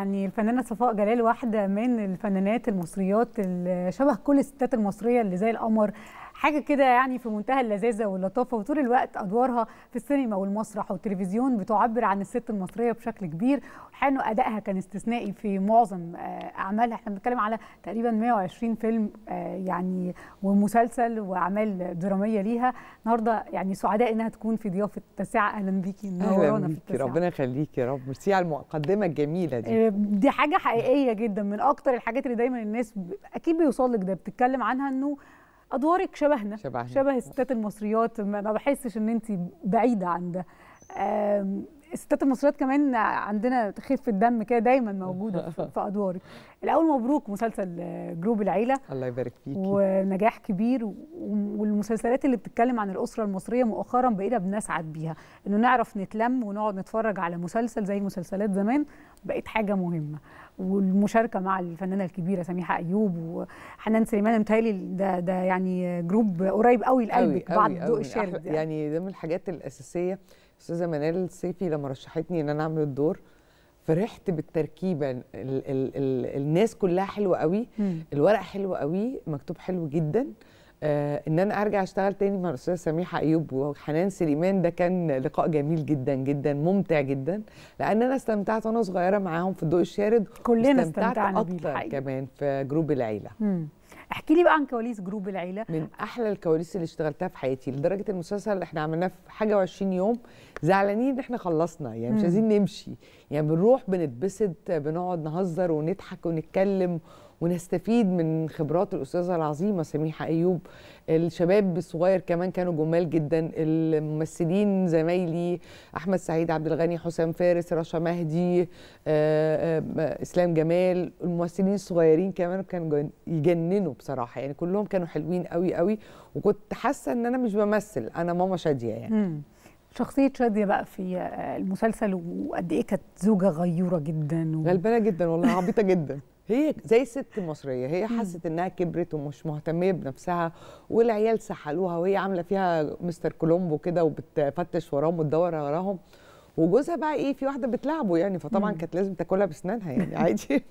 يعني الفنانه صفاء جلال واحده من الفنانات المصريات شبه كل الستات المصريه اللي زي القمر حاجه كده يعني في منتهى اللذاذه واللطافه وطول الوقت ادوارها في السينما والمسرح والتلفزيون بتعبر عن الست المصريه بشكل كبير حانه ادائها كان استثنائي في معظم آه، اعمالها احنا بنتكلم على تقريبا 120 فيلم آه، يعني ومسلسل واعمال دراميه ليها النهارده يعني سعداء انها تكون في ضيافه تسعه اهلا بيكي منورانا في ربنا يخليكي يا رب ميرسي على المقدمه الجميله دي آه، دي حاجه حقيقيه جدا من اكتر الحاجات اللي دايما الناس اكيد بيوصل لك ده بتتكلم عنها انه ادوارك شبهنا شبهنا شبه الستات المصريات ما بحسش ان انت بعيده عن ده الستات المصريات كمان عندنا خفه الدم كده دايما موجوده في ادوارك الاول مبروك مسلسل جروب العيله الله يبارك فيك ونجاح كبير والمسلسلات اللي بتتكلم عن الاسره المصريه مؤخرا بقينا بنسعد بيها انه نعرف نتلم ونقعد نتفرج على مسلسل زي مسلسلات زمان بقت حاجه مهمه والمشاركه مع الفنانه الكبيره سميحه ايوب وحنان سليمان متهيألي ده ده يعني جروب قريب قوي لقلبك بعد ضوء الشارع يعني. يعني ده من الحاجات الاساسيه استاذه منال السيفي لما رشحتني ان انا اعمل الدور فرحت بالتركيبه الـ الـ الـ الناس كلها حلوه قوي الورق حلو قوي مكتوب حلو جدا آه ان انا ارجع اشتغل تاني مع الاستاذه سميحه ايوب وحنان سليمان ده كان لقاء جميل جدا جدا ممتع جدا لان انا استمتعت وانا صغيره معاهم في الضوء الشارد كلنا استمتعنا اكتر كمان في جروب العيله مم. احكي لي بقى عن كواليس جروب العيله من احلى الكواليس اللي اشتغلتها في حياتي لدرجه المسلسل اللي احنا عملناه في حاجه و20 يوم زعلانين ان احنا خلصنا يعني مش عايزين نمشي يعني بنروح بنتبسط بنقعد نهزر ونضحك ونتكلم ونستفيد من خبرات الاستاذه العظيمه سميحه ايوب الشباب الصغير كمان كانوا جمال جدا الممثلين زمايلي احمد سعيد عبد الغني حسام فارس رشا مهدي آه، آه، اسلام جمال الممثلين الصغيرين كمان كانوا يجننوا بصراحه يعني كلهم كانوا حلوين قوي قوي وكنت حاسه ان انا مش بمثل انا ماما شاديه يعني شخصية شادية بقى في آه، المسلسل وقد ايه كانت زوجة غيورة جدا و... غلبانة جدا والله عبيطة جدا هي زي ست مصريه هي حست انها كبرت ومش مهتميه بنفسها والعيال سحلوها وهي عامله فيها مستر كولومبو كده وبتفتش وراهم وتدور وراهم وجوزها بقى ايه في واحده بتلعبه يعني فطبعا كانت لازم تاكلها باسنانها يعني عادي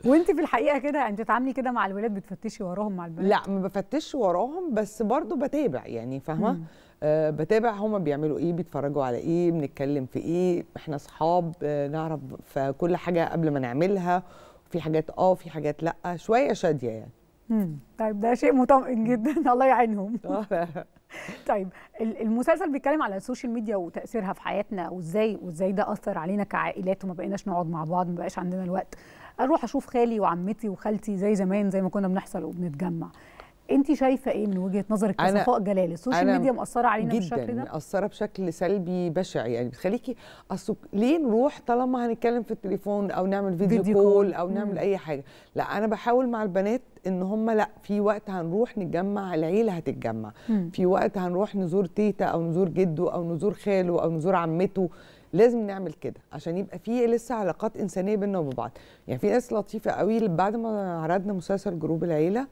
وانت في الحقيقه كده انت بتتعاملي كده مع الولاد بتفتشي وراهم مع البنات لا ما بفتش وراهم بس برضو بتابع يعني فاهمه آه بتابع هما بيعملوا ايه بيتفرجوا على ايه بنتكلم في ايه احنا اصحاب آه نعرف في كل حاجه قبل ما نعملها في حاجات اه في حاجات لا شويه شاديه يعني امم طيب ده شيء مطمئن جدا الله يعينهم طيب المسلسل بيتكلم على السوشيال ميديا وتاثيرها في حياتنا وازاي وازاي ده اثر علينا كعائلات وما بقيناش نقعد مع بعض ما بقاش عندنا الوقت اروح اشوف خالي وعمتي وخالتي زي زمان زي ما كنا بنحصل وبنتجمع انت شايفه ايه من وجهه نظرك كصفاء جلال السوشيال ميديا مأثره علينا جداً بالشكل ده مأثره بشكل سلبي بشع يعني بتخليكي اصل ليه نروح طالما هنتكلم في التليفون او نعمل فيديو, فيديو كول, او نعمل مم. اي حاجه لا انا بحاول مع البنات ان هم لا في وقت هنروح نتجمع العيله هتتجمع مم. في وقت هنروح نزور تيتا او نزور جده او نزور خاله او نزور عمته لازم نعمل كده عشان يبقى في لسه علاقات انسانيه بينا وببعض يعني في ناس لطيفه قوي بعد ما عرضنا مسلسل جروب العيله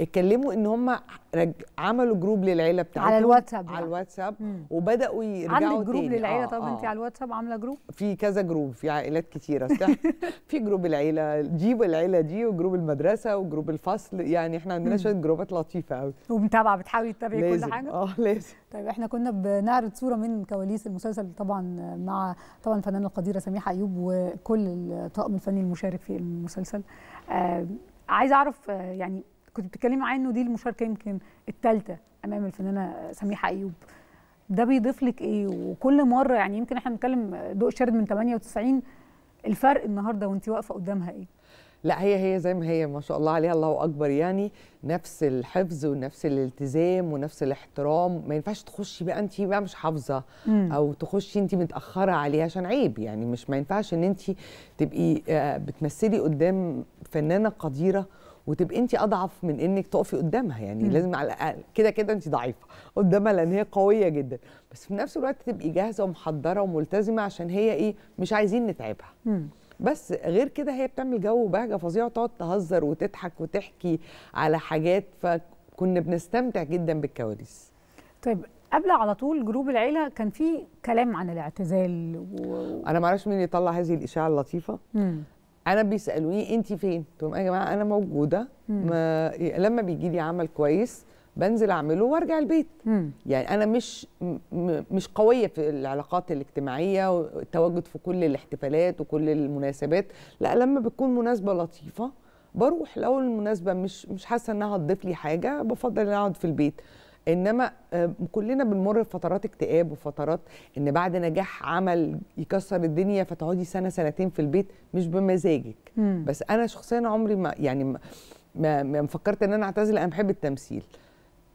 اتكلموا ان هم رج... عملوا جروب للعيله بتاعتهم على الواتساب يعني. على الواتساب مم. وبداوا يرجعوا عندك جروب للعيله آه طب آه. انت آه. على الواتساب عامله جروب في كذا جروب في عائلات كتيره في جروب العيله دي والعيله دي وجروب المدرسه وجروب الفصل يعني احنا عندنا شويه جروبات لطيفه قوي ومتابعه بتحاولي تتابعي كل حاجه اه لازم طيب احنا كنا بنعرض صوره من كواليس المسلسل طبعا مع طبعا الفنانه القديره سميحه ايوب وكل الطاقم الفني المشارك في المسلسل آه عايزه اعرف آه، يعني كنت بتتكلمي معايا انه دي المشاركه يمكن الثالثه امام الفنانه سميحه ايوب ده بيضيف لك ايه وكل مره يعني يمكن احنا بنتكلم ضوء شارد من 98 الفرق النهارده وانت واقفه قدامها ايه لا هي هي زي ما هي ما شاء الله عليها الله اكبر يعني نفس الحفظ ونفس الالتزام ونفس الاحترام ما ينفعش تخشي بقى انت بقى مش حافظه او تخشي انت متاخره عليها عشان عيب يعني مش ما ينفعش ان انت تبقي آه، بتمثلي قدام فنانه قديره وتبقي انت اضعف من انك تقفي قدامها يعني م. لازم على الاقل كده كده انت ضعيفه قدامها لان هي قويه جدا بس في نفس الوقت تبقي جاهزه ومحضره وملتزمه عشان هي ايه مش عايزين نتعبها م. بس غير كده هي بتعمل جو بهجه فظيعه وتقعد تهزر وتضحك وتحكي على حاجات فكنا بنستمتع جدا بالكواليس طيب قبل على طول جروب العيله كان في كلام عن الاعتزال و... انا معرفش مين يطلع هذه الاشاعه اللطيفه مم. انا بيسالوني انت فين تقول يا جماعه انا موجوده ما لما بيجي لي عمل كويس بنزل اعمله وارجع البيت مم. يعني انا مش مش قويه في العلاقات الاجتماعيه والتواجد في كل الاحتفالات وكل المناسبات لا لما بتكون مناسبه لطيفه بروح لو المناسبه مش مش حاسه انها هتضيف لي حاجه بفضل ان اقعد في البيت انما آه، كلنا بنمر بفترات اكتئاب وفترات ان بعد نجاح عمل يكسر الدنيا فتقعدي سنه سنتين في البيت مش بمزاجك مم. بس انا شخصيا عمري ما يعني ما, ما فكرت ان انا اعتزل انا بحب التمثيل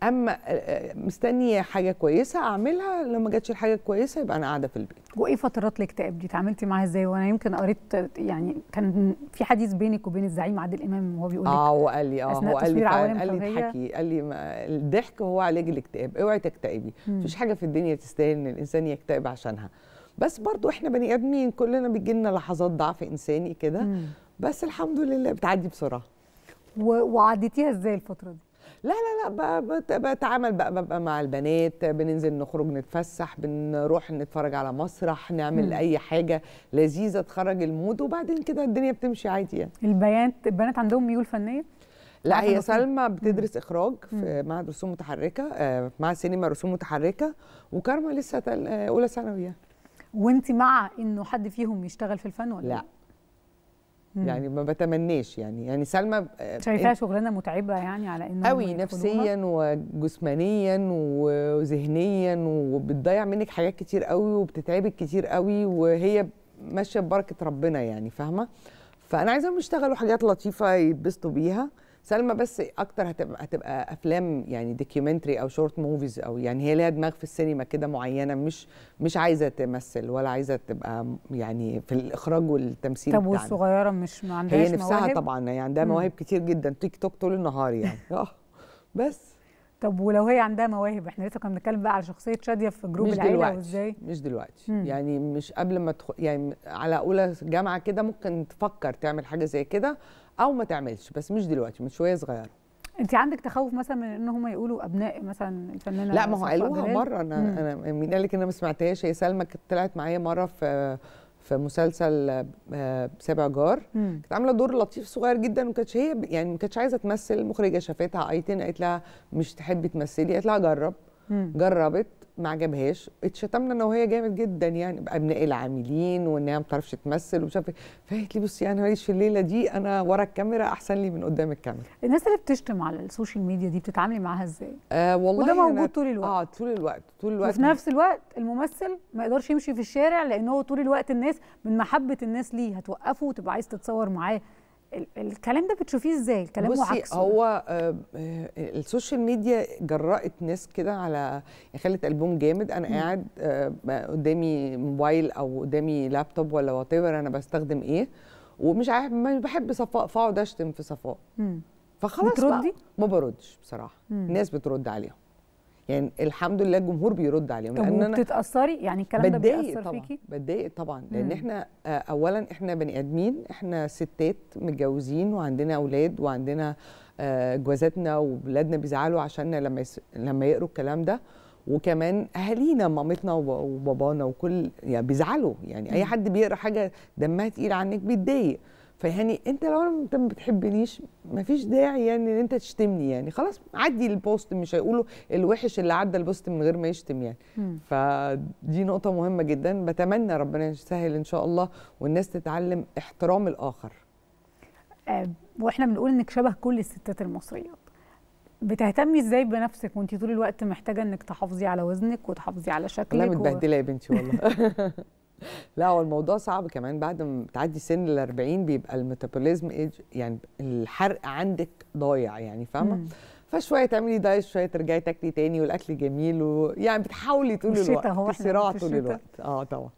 اما آه، آه، مستنيه حاجه كويسه اعملها لو ما جاتش الحاجه الكويسه يبقى انا قاعده في البيت وايه فترات الاكتئاب دي اتعاملتي معاها ازاي وانا يمكن قريت يعني كان في حديث بينك وبين الزعيم عادل امام وهو بيقول اه وقال لي اه هو قال لي آه، قال لي اضحكي قال لي الضحك هو علاج الاكتئاب اوعي تكتئبي مفيش حاجه في الدنيا تستاهل ان الانسان يكتئب عشانها بس برضو احنا بني ادمين كلنا بيجي لنا لحظات ضعف انساني كده بس الحمد لله بتعدي بسرعه وعديتيها ازاي الفتره دي لا لا لا بتعامل بقى ببقى مع البنات بننزل نخرج نتفسح بنروح نتفرج على مسرح نعمل م. اي حاجه لذيذه تخرج المود وبعدين كده الدنيا بتمشي عادي يعني البنات البنات عندهم ميول فنيه لا هي سلمى بتدرس اخراج في معهد رسوم متحركه آه، مع سينما رسوم متحركه وكارما لسه آه، اولى ثانوي وانت مع انه حد فيهم يشتغل في الفن ولا لا إيه؟ يعني ما بتمناش يعني يعني سلمى آه، شايفاها شغلانه متعبه يعني على انه قوي نفسيا وجسمانيا وذهنيا وبتضيع منك حاجات كتير قوي وبتتعبك كتير قوي وهي ماشيه ببركه ربنا يعني فاهمه فانا عايزاهم يشتغلوا حاجات لطيفه يتبسطوا بيها سلمى بس اكتر هتبقى هتبقى افلام يعني دوكيومنتري او شورت موفيز او يعني هي ليها دماغ في السينما كده معينه مش مش عايزه تمثل ولا عايزه تبقى يعني في الاخراج والتمثيل طب والصغيره مش ما عندهاش هي نفسها مواهب؟ طبعا هي عندها مواهب كتير جدا تيك توك طول النهار يعني اه بس طب ولو هي عندها مواهب احنا لسه كنا بنتكلم بقى على شخصيه شاديه في جروب العيله وازاي مش دلوقتي مم. يعني مش قبل ما تخ... يعني على اولى جامعه كده ممكن تفكر تعمل حاجه زي كده او ما تعملش بس مش دلوقتي من شويه صغيره انت عندك تخوف مثلا من ان هم يقولوا ابناء مثلا الفنانه لا ما هو قالوها مره انا انا مين قال لك انا ما سمعتهاش هي سلمى كانت طلعت معايا مره في في مسلسل آه، سبع جار كانت عامله دور لطيف صغير جدا وما كانتش هي يعني ما كانتش عايزه تمثل المخرجه شافتها ايتن قالت لها مش تحبي تمثلي قالت لها جرب مم. جربت ما عجبهاش اتشتمنا انا وهي جامد جدا يعني ابناء العاملين وان هي ما بتعرفش تمثل ومش عارفه إيه. فقالت لي بصي انا ماليش في الليله دي انا ورا الكاميرا احسن لي من قدام الكاميرا الناس اللي بتشتم على السوشيال ميديا دي بتتعاملي معاها ازاي آه والله وده موجود طول الوقت اه طول الوقت طول الوقت وفي نفس الوقت الممثل ما يقدرش يمشي في الشارع لان هو طول الوقت الناس من محبه الناس ليه هتوقفه وتبقى عايز تتصور معاه الكلام ده بتشوفيه ازاي الكلام بصي وعكسه هو آه, آه، السوشيال ميديا جرأت ناس كده على يعني خلت البوم جامد انا م. قاعد آه قدامي موبايل او قدامي لابتوب ولا وات انا بستخدم ايه ومش عارف مش بحب صفاء فاقعد اشتم في صفاء فخلاص بتردي؟ ما بردش بصراحه مم. الناس بترد عليهم يعني الحمد لله الجمهور بيرد عليهم لان انا بتتاثري يعني الكلام ده بيأثر طبعًا فيكي بتضايق طبعا لان احنا آه، اولا احنا بني ادمين احنا ستات متجوزين وعندنا اولاد وعندنا آه، جوازاتنا وبلادنا بيزعلوا عشان لما يس... لما يقروا الكلام ده وكمان اهالينا مامتنا وبابانا وكل يعني بيزعلوا يعني اي حد بيقرا حاجه دمها تقيل عنك بيتضايق فيعني انت لو انت ما بتحبنيش مفيش داعي يعني ان انت تشتمني يعني خلاص عدي البوست مش هيقولوا الوحش اللي عدى البوست من غير ما يشتم يعني مم. فدي نقطه مهمه جدا بتمنى ربنا يسهل ان شاء الله والناس تتعلم احترام الاخر أه واحنا بنقول انك شبه كل الستات المصريات بتهتمي ازاي بنفسك وانت طول الوقت محتاجه انك تحافظي على وزنك وتحافظي على شكلك والله متبهدله و... يا بنتي والله لا هو الموضوع صعب كمان بعد ما تعدي سن ال 40 بيبقى الميتابوليزم ايج يعني الحرق عندك ضايع يعني فاهمه فشويه تعملي دايت شويه ترجعي تاكلي تاني والاكل جميل ويعني بتحاولي طول الوقت في صراع طول الوقت اه طبعا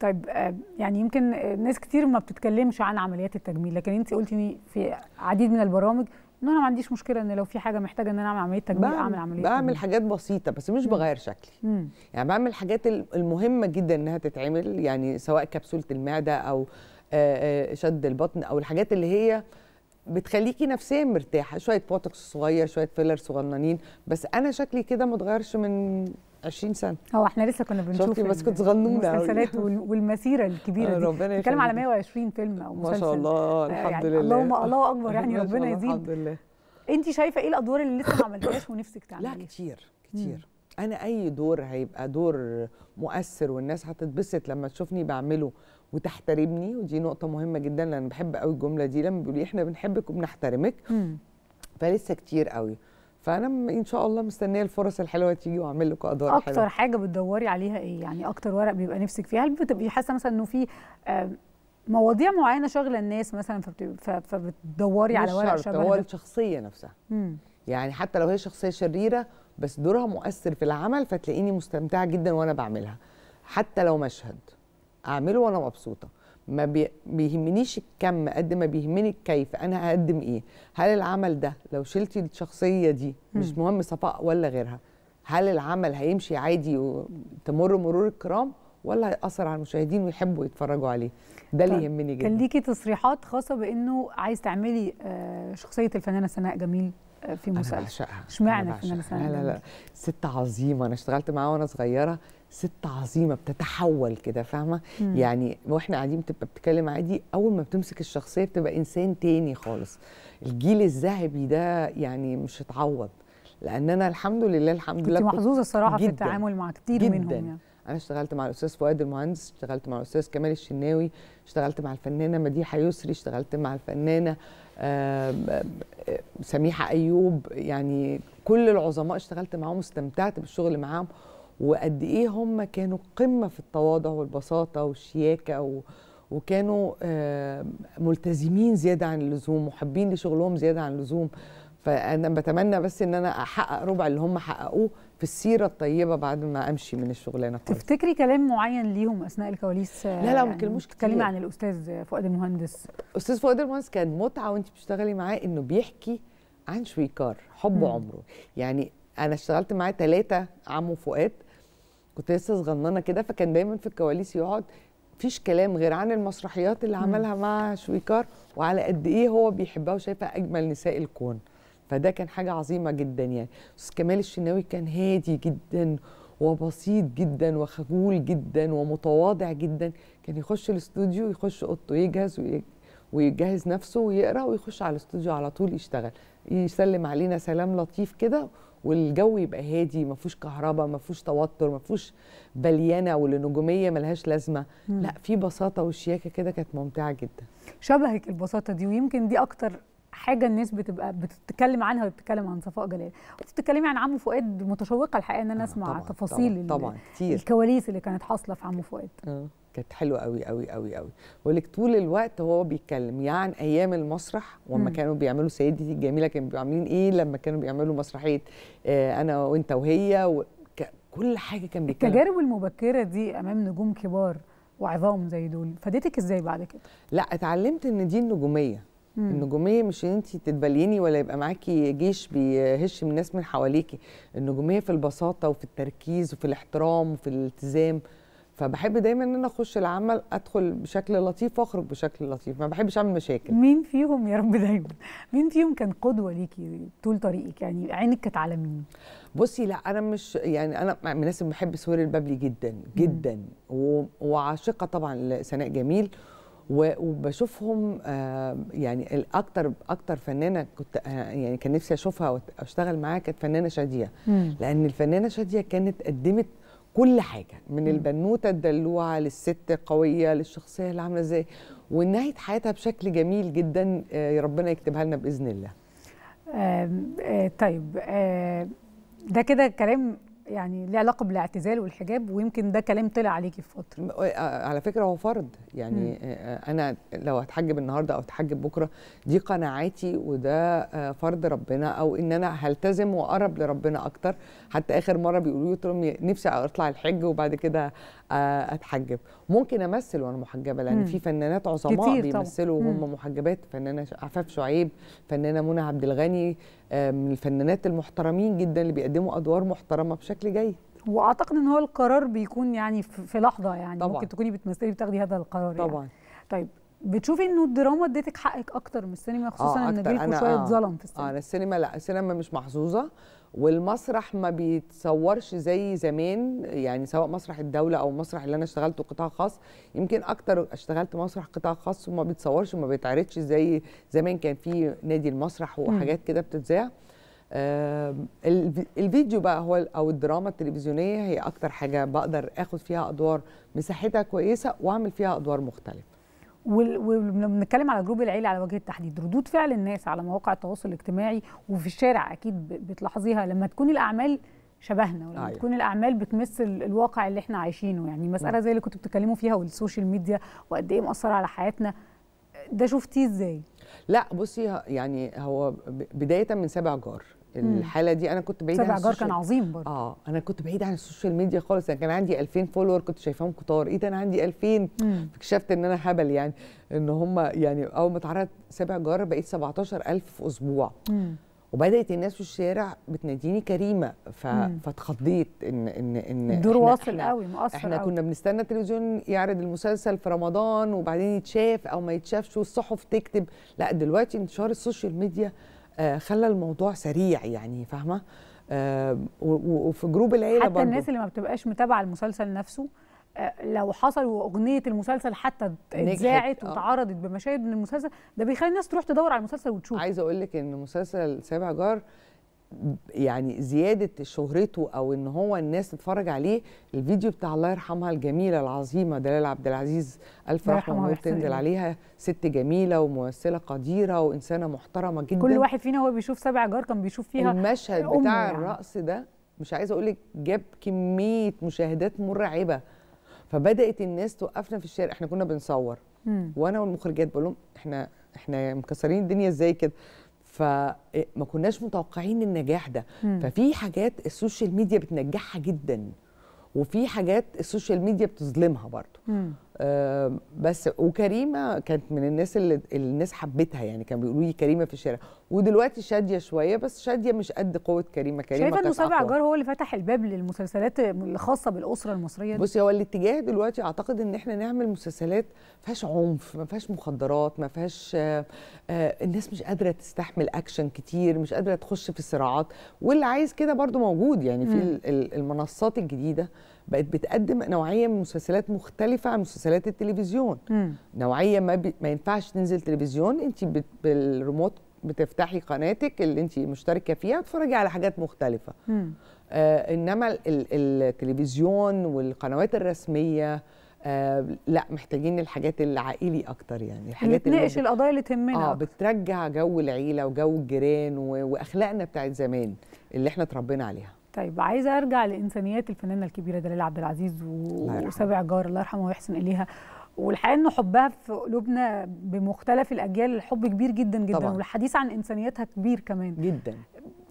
طيب آه، يعني يمكن ناس كتير ما بتتكلمش عن عمليات التجميل لكن انت قلتي في عديد من البرامج ان انا ما عنديش مشكله ان لو في حاجه محتاجه ان انا اعمل عمليه تجميل اعمل عمليه بعمل حاجات بسيطه بس مش بغير شكلي مم. يعني بعمل الحاجات المهمه جدا انها تتعمل يعني سواء كبسوله المعده او آه، آه، شد البطن او الحاجات اللي هي بتخليكي نفسيا مرتاحه شويه بوتوكس صغير شويه فيلر صغننين بس انا شكلي كده ما اتغيرش من 20 سنه هو احنا لسه كنا بنشوف شفتي بس كنت صغنونه المسلسلات والمسيره الكبيره دي ربنا بنتكلم على 120 فيلم او مسلسل ما شاء الله آه، يعني الحمد يعني لله اللهم الله اكبر يعني ربنا يزيد الحمد لله انت شايفه ايه الادوار اللي لسه ما عملتهاش ونفسك تعمليها؟ لا كتير كتير انا اي دور هيبقى دور مؤثر والناس هتتبسط لما تشوفني بعمله وتحترمني ودي نقطه مهمه جدا لان بحب قوي الجمله دي لما بيقولوا احنا بنحبك وبنحترمك فلسه كتير قوي فانا ان شاء الله مستنيه الفرص الحلوه تيجي واعمل لكم ادوار اكتر حلوة. حاجه بتدوري عليها ايه يعني اكتر ورق بيبقى نفسك فيه هل بتبقي حاسه مثلا انه في مواضيع معينه شاغله الناس مثلا فبتدوري على ورق شبه هو الشخصيه نفسها مم. يعني حتى لو هي شخصيه شريره بس دورها مؤثر في العمل فتلاقيني مستمتعه جدا وانا بعملها حتى لو مشهد اعمله وانا مبسوطه ما بيهمنيش الكم قد ما بيهمني الكيف انا هقدم ايه هل العمل ده لو شلتي الشخصيه دي مش مهم صفاء ولا غيرها هل العمل هيمشي عادي وتمر مرور الكرام ولا هيأثر على المشاهدين ويحبوا يتفرجوا عليه ده اللي طيب، يهمني جدا كان ليكي تصريحات خاصه بانه عايز تعملي آه، شخصيه الفنانه سناء جميل آه، في مسلسل اشمعنى الفنانه سناء لا لا لا ست عظيمه انا اشتغلت معاها وانا صغيره ست عظيمه بتتحول كده فاهمه يعني واحنا قاعدين بتبقى بتتكلم عادي اول ما بتمسك الشخصيه بتبقى انسان تاني خالص الجيل الذهبي ده يعني مش هتعوض لان انا الحمد لله الحمد لله كنت محظوظه الصراحه في التعامل مع كتير جداً. منهم يعني. انا اشتغلت مع الاستاذ فؤاد المهندس اشتغلت مع الاستاذ كمال الشناوي اشتغلت مع الفنانه مديحه يسري اشتغلت مع الفنانه آه، آه، سميحه ايوب يعني كل العظماء اشتغلت معاهم واستمتعت بالشغل معاهم وقد ايه هم كانوا قمه في التواضع والبساطه والشياكه و... وكانوا آه، ملتزمين زياده عن اللزوم محبين لشغلهم زياده عن اللزوم فانا بتمنى بس ان انا احقق ربع اللي هم حققوه في السيره الطيبه بعد ما امشي من الشغلانه خالص تفتكري كلام معين ليهم اثناء الكواليس لا لا ما بيتكلموش يعني كتير تكلمي عن الاستاذ فؤاد المهندس استاذ فؤاد المهندس كان متعه وانت بتشتغلي معاه انه بيحكي عن شويكار حب م. عمره يعني انا اشتغلت معاه ثلاثه عمه فؤاد كنت لسه صغننه كده فكان دايما في الكواليس يقعد مفيش كلام غير عن المسرحيات اللي عملها مع شويكار وعلى قد ايه هو بيحبها وشايفها اجمل نساء الكون فده كان حاجه عظيمه جدا يعني استاذ كمال الشناوي كان هادي جدا وبسيط جدا وخجول جدا ومتواضع جدا كان يخش الاستوديو يخش اوضته يجهز ويجهز نفسه ويقرا ويخش على الاستوديو على طول يشتغل يسلم علينا سلام لطيف كده والجو يبقى هادي ما فيهوش كهرباء ما فيهوش توتر ما فيهوش بليانه والنجوميه ملهاش لازمه مم. لا في بساطه وشياكه كده كانت ممتعه جدا شبهك البساطه دي ويمكن دي اكتر حاجه الناس بتبقى بتتكلم عنها بتتكلم عن صفاء جلال وبتتكلمي عن عمو فؤاد متشوقه الحقيقه ان انا آه، اسمع آه طبعًا تفاصيل طبعا, طبعًا الكواليس اللي كانت حاصله في عمو فؤاد آه. كانت حلوه قوي قوي قوي قوي بقول لك طول الوقت هو بيتكلم يعني ايام المسرح وما كانوا بيعملوا سيدتي الجميله كانوا عاملين ايه لما كانوا بيعملوا مسرحيه آه انا وانت وهي كل حاجه كان بيتكلم التجارب المبكره دي امام نجوم كبار وعظام زي دول فادتك ازاي بعد كده لا اتعلمت ان دي النجوميه مم. النجوميه مش ان انت تتبليني ولا يبقى معاكي جيش بيهش من الناس من حواليكي النجوميه في البساطه وفي التركيز وفي الاحترام وفي الالتزام فبحب دايما ان انا اخش العمل ادخل بشكل لطيف واخرج بشكل لطيف ما بحبش اعمل مشاكل مين فيهم يا رب دايما مين فيهم كان قدوه ليكي طول طريقك يعني عينك كانت على مين بصي لا انا مش يعني انا من الناس اللي بحب سهير البابلي جدا جدا وعاشقه طبعا لسناء جميل وبشوفهم آه يعني الاكتر اكتر فنانه كنت آه، يعني كان نفسي اشوفها واشتغل معاها كانت فنانه شاديه لان الفنانه شاديه كانت قدمت كل حاجه من البنوته الدلوعه للست القويه للشخصيه اللي عامله ازاي ونهايه حياتها بشكل جميل جدا آه، ربنا يكتبها لنا باذن الله. آه آه طيب آه ده كده كلام يعني ليه علاقه بالاعتزال والحجاب ويمكن ده كلام طلع عليكي في فتره آه، آه، على فكره هو فرض يعني مم. آه، انا لو هتحجب النهارده او اتحجب بكره دي قناعاتي وده فرض ربنا او ان انا هلتزم واقرب لربنا اكتر حتى اخر مره بيقولوا لي نفسي اطلع الحج وبعد كده آه، اتحجب ممكن امثل وانا محجبه لان مم. في فنانات عظماء بيمثلوا وهم محجبات فنانه عفاف شعيب فنانه منى عبد الغني من الفنانات المحترمين جدا اللي بيقدموا ادوار محترمه بشكل جيد واعتقد ان هو القرار بيكون يعني في لحظه يعني طبعًا. ممكن تكوني بتمثلي بتاخدي هذا القرار يعني. طبعا يعني. طيب بتشوفي انه الدراما اديتك حقك اكتر من السينما خصوصا آه، ان جيلكم شويه آه، اتظلم في السينما اه انا السينما لا السينما مش محظوظه والمسرح ما بيتصورش زي زمان يعني سواء مسرح الدوله او مسرح اللي انا اشتغلته قطاع خاص يمكن اكتر اشتغلت مسرح قطاع خاص وما بيتصورش وما بيتعرضش زي زمان كان في نادي المسرح وحاجات كده بتتذاع آه الفيديو بقى هو او الدراما التلفزيونيه هي اكتر حاجه بقدر اخد فيها ادوار مساحتها كويسه واعمل فيها ادوار مختلفه وبنتكلم على جروب العيله على وجه التحديد ردود فعل الناس على مواقع التواصل الاجتماعي وفي الشارع اكيد بتلاحظيها لما تكون الاعمال شبهنا ولما آه تكون الاعمال بتمس الواقع اللي احنا عايشينه يعني مساله زي اللي كنتوا بتتكلموا فيها والسوشيال ميديا وقد ايه مأثره على حياتنا ده شفتيه ازاي لا بصي يعني هو بدايه من سابع جار إمم. الحاله دي انا كنت بعيد عن السوشيال جار كان عظيم برضه اه انا كنت بعيد عن السوشيال ميديا خالص انا يعني كان عندي 2000 فولور كنت شايفاهم كتار ايه ده انا عندي 2000 إمم. اكتشفت ان انا هبل يعني ان هم يعني اول ما اتعرضت سابع جار بقيت 17000 في اسبوع م. إمم. وبدات الناس في الشارع بتناديني كريمه ف... فاتخضيت ان ان ان الدور واصل قوي مؤثر احنا كنا بنستنى التلفزيون يعرض المسلسل في رمضان وبعدين يتشاف او ما يتشافش والصحف تكتب لا دلوقتي انتشار السوشيال ميديا آه، خلى الموضوع سريع يعني فاهمه آه، وفي جروب العيله حتى برضو. الناس اللي ما بتبقاش متابعه المسلسل نفسه آه، لو حصل واغنيه المسلسل حتى اتذاعت واتعرضت بمشاهد من المسلسل ده بيخلي الناس تروح تدور على المسلسل وتشوف عايزه اقول لك ان مسلسل سابع جار يعني زياده شهرته او ان هو الناس تتفرج عليه الفيديو بتاع الله يرحمها الجميله العظيمه دلال عبد العزيز الف رحمه الله تنزل عليها ست جميله وممثله قديره وانسانه محترمه جدا كل واحد فينا هو بيشوف سبع جار كان بيشوف فيها المشهد بتاع يعني. الرقص ده مش عايزه اقول لك جاب كميه مشاهدات مرعبه فبدات الناس توقفنا في الشارع احنا كنا بنصور م. وانا والمخرجات بقول لهم احنا احنا مكسرين الدنيا ازاي كده فما إيه، كناش متوقعين النجاح ده مم. ففي حاجات السوشيال ميديا بتنجحها جدا وفي حاجات السوشيال ميديا بتظلمها برضو آه بس وكريمه كانت من الناس اللي الناس حبتها يعني كانوا بيقولوا لي كريمه في الشارع ودلوقتي شاديه شويه بس شاديه مش قد قوه كريمه كريمه شايفه انه سابع عجار هو اللي فتح الباب للمسلسلات الخاصه بالاسره المصريه دي بصي هو الاتجاه دلوقتي اعتقد ان احنا نعمل مسلسلات ما فيهاش عنف ما فيهاش مخدرات ما فيهاش آه، آه، الناس مش قادره تستحمل اكشن كتير مش قادره تخش في صراعات واللي عايز كده برضو موجود يعني في م. المنصات الجديده بقت بتقدم نوعيه من مسلسلات مختلفه عن مسلسلات التلفزيون م. نوعيه ما, بي... ما ينفعش تنزل تلفزيون انت بالريموت بتفتحي قناتك اللي انت مشتركه فيها تتفرجي على حاجات مختلفه آه انما ال ال التلفزيون والقنوات الرسميه آه لا محتاجين الحاجات العائلي اكتر يعني الحاجات اللي بتناقش القضايا اللي تهمنا اه بترجع جو العيله وجو الجيران واخلاقنا بتاعت زمان اللي احنا اتربينا عليها طيب عايزه ارجع لانسانيات الفنانه الكبيره دلال عبد العزيز وسابع جار الله يرحمه ويحسن اليها والحقيقه انه حبها في قلوبنا بمختلف الاجيال الحب كبير جدا جدا طبعًا. والحديث عن انسانيتها كبير كمان جدا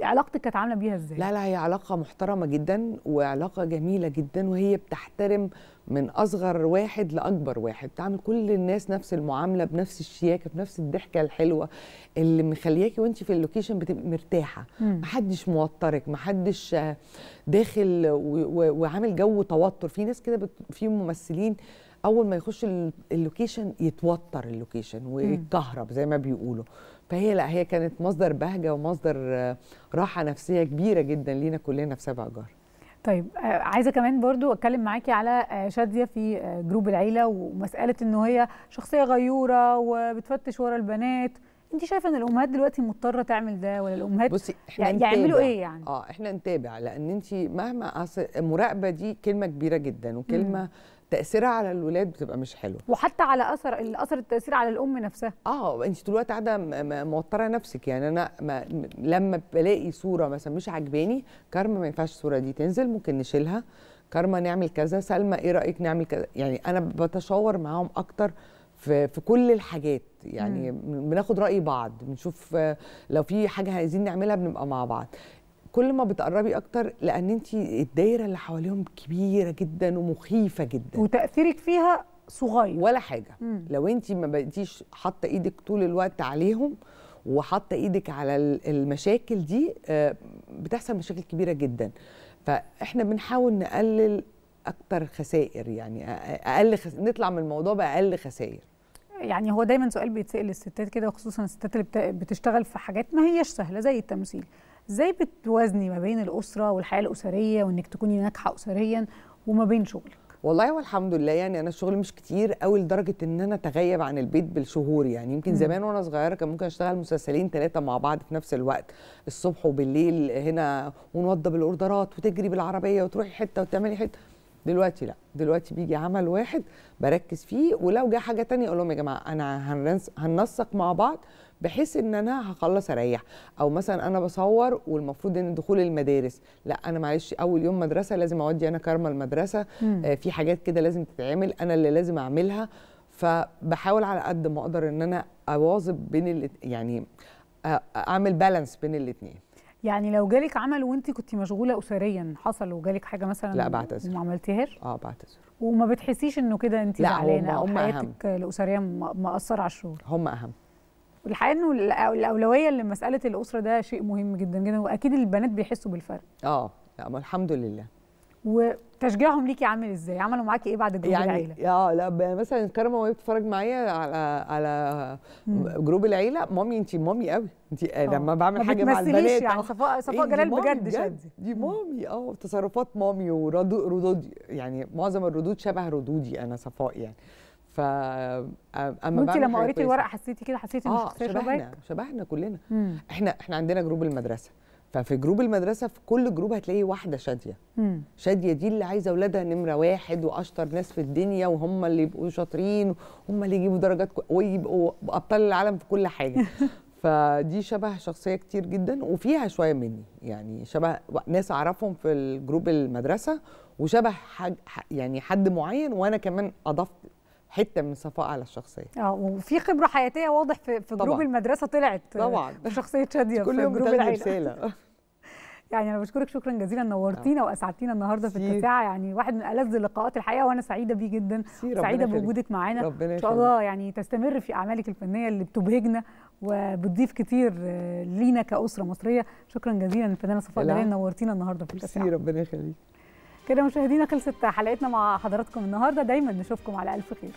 علاقتك كانت عامله بيها ازاي لا لا هي علاقه محترمه جدا وعلاقه جميله جدا وهي بتحترم من اصغر واحد لاكبر واحد بتعمل كل الناس نفس المعامله بنفس الشياكه بنفس الضحكه الحلوه اللي مخلياكي وانت في اللوكيشن بتبقي مرتاحه ما حدش موترك حدش داخل وعامل جو توتر في ناس كده بت... في ممثلين اول ما يخش اللوكيشن يتوتر اللوكيشن ويتكهرب زي ما بيقولوا فهي لا هي كانت مصدر بهجه ومصدر راحه نفسيه كبيره جدا لينا كلنا في سبع جار طيب آه، عايزه كمان برضو اتكلم معاكي على آه، شاديه في آه، جروب العيله ومساله ان هي شخصيه غيوره وبتفتش ورا البنات انت شايفه ان الامهات دلوقتي مضطره تعمل ده ولا الامهات بصي احنا يعني يعملوا ايه يعني اه احنا نتابع لان انت مهما مراقبه دي كلمه كبيره جدا وكلمه مم. تاثيرها على الولاد بتبقى مش حلوه وحتى على اثر الاثر التاثير على الام نفسها اه انت طول الوقت قاعده موتره نفسك يعني انا ما لما بلاقي صوره مثلا مش عجباني كارما ما ينفعش الصوره دي تنزل ممكن نشيلها كارما نعمل كذا سلمى ايه رايك نعمل كذا يعني انا بتشاور معاهم اكتر في في كل الحاجات يعني بناخد راي بعض بنشوف لو في حاجه عايزين نعملها بنبقى مع بعض كل ما بتقربي اكتر لان انت الدايره اللي حواليهم كبيره جدا ومخيفه جدا وتاثيرك فيها صغير ولا حاجه مم. لو انت ما بقيتيش حاطه ايدك طول الوقت عليهم وحاطه ايدك على المشاكل دي آه، بتحصل مشاكل كبيره جدا فاحنا بنحاول نقلل اكتر خسائر يعني اقل خس... نطلع من الموضوع باقل خسائر يعني هو دايما سؤال بيتسال للستات كده وخصوصا الستات اللي بتشتغل في حاجات ما هياش سهله زي التمثيل ازاي بتوازني ما بين الاسره والحياه الاسريه وانك تكوني ناجحه اسريا وما بين شغلك والله والحمد لله يعني انا الشغل مش كتير قوي لدرجه ان انا اتغيب عن البيت بالشهور يعني يمكن زمان وانا صغيره كان ممكن اشتغل مسلسلين ثلاثه مع بعض في نفس الوقت الصبح وبالليل هنا ونوضب الاوردرات وتجري بالعربيه وتروحي حته وتعملي حته دلوقتي لا دلوقتي بيجي عمل واحد بركز فيه ولو جه حاجه تانية اقول لهم يا جماعه انا هننسق مع بعض بحيث ان انا هخلص اريح او مثلا انا بصور والمفروض ان دخول المدارس لا انا معلش اول يوم مدرسه لازم اودي انا كارما المدرسه آه في حاجات كده لازم تتعمل انا اللي لازم اعملها فبحاول على قد ما اقدر ان انا اواظب بين يعني اعمل بالانس بين الاثنين يعني لو جالك عمل وانت كنت مشغوله اسريا حصل وجالك حاجه مثلا لا بعتذر وما عملتيهاش اه بعتذر وما بتحسيش انه كده انت زعلانه او حياتك الاسريه مأثر على الشغل هم اهم الحقيقه انه الاولويه لمساله الاسره ده شيء مهم جدا جدا واكيد البنات بيحسوا بالفرق اه لا الحمد لله وتشجيعهم ليكي عامل ازاي؟ عملوا معاكي ايه بعد جروب يعني العيله؟ اه لا مثلا كرمه وهي بتتفرج معايا على على جروب العيله مامي انت مامي قوي انت آه، لما اه. بعمل حاجه مع البنات يعني صفاء إيه، صفاء جلال بجد شادي دي مامي اه تصرفات مامي وردود يعني معظم الردود شبه ردودي انا صفاء يعني ف اما وانت لما قريتي الورق حسيتي كده حسيتي ان آه شبهنا شبهنا كلنا مم. احنا احنا عندنا جروب المدرسه ففي جروب المدرسه في كل جروب هتلاقي واحده شاديه شاديه دي اللي عايزه اولادها نمره واحد واشطر ناس في الدنيا وهم اللي يبقوا شاطرين وهم اللي يجيبوا درجات ويبقوا ابطال العالم في كل حاجه فدي شبه شخصيه كتير جدا وفيها شويه مني يعني شبه ناس اعرفهم في الجروب المدرسه وشبه حاج يعني حد معين وانا كمان اضفت حته من صفاء على الشخصيه اه وفي خبره حياتيه واضح في في جروب المدرسه طلعت آه، طبعا في شخصيه شاديه كل يوم جروب رساله يعني انا بشكرك شكرا جزيلا نورتينا آه. واسعدتينا النهارده في التساعه يعني واحد من الذ اللقاءات الحقيقه وانا سعيده بيه جدا سعيده بوجودك معانا ان شاء الله يعني تستمر في اعمالك الفنيه اللي بتبهجنا وبتضيف كتير آه، لينا كاسره مصريه شكرا جزيلا الفنانه صفاء جلال نورتينا النهارده في التساعه ربنا يخليك كده مشاهدينا خلصت حلقتنا مع حضراتكم النهارده دايما نشوفكم على الف خير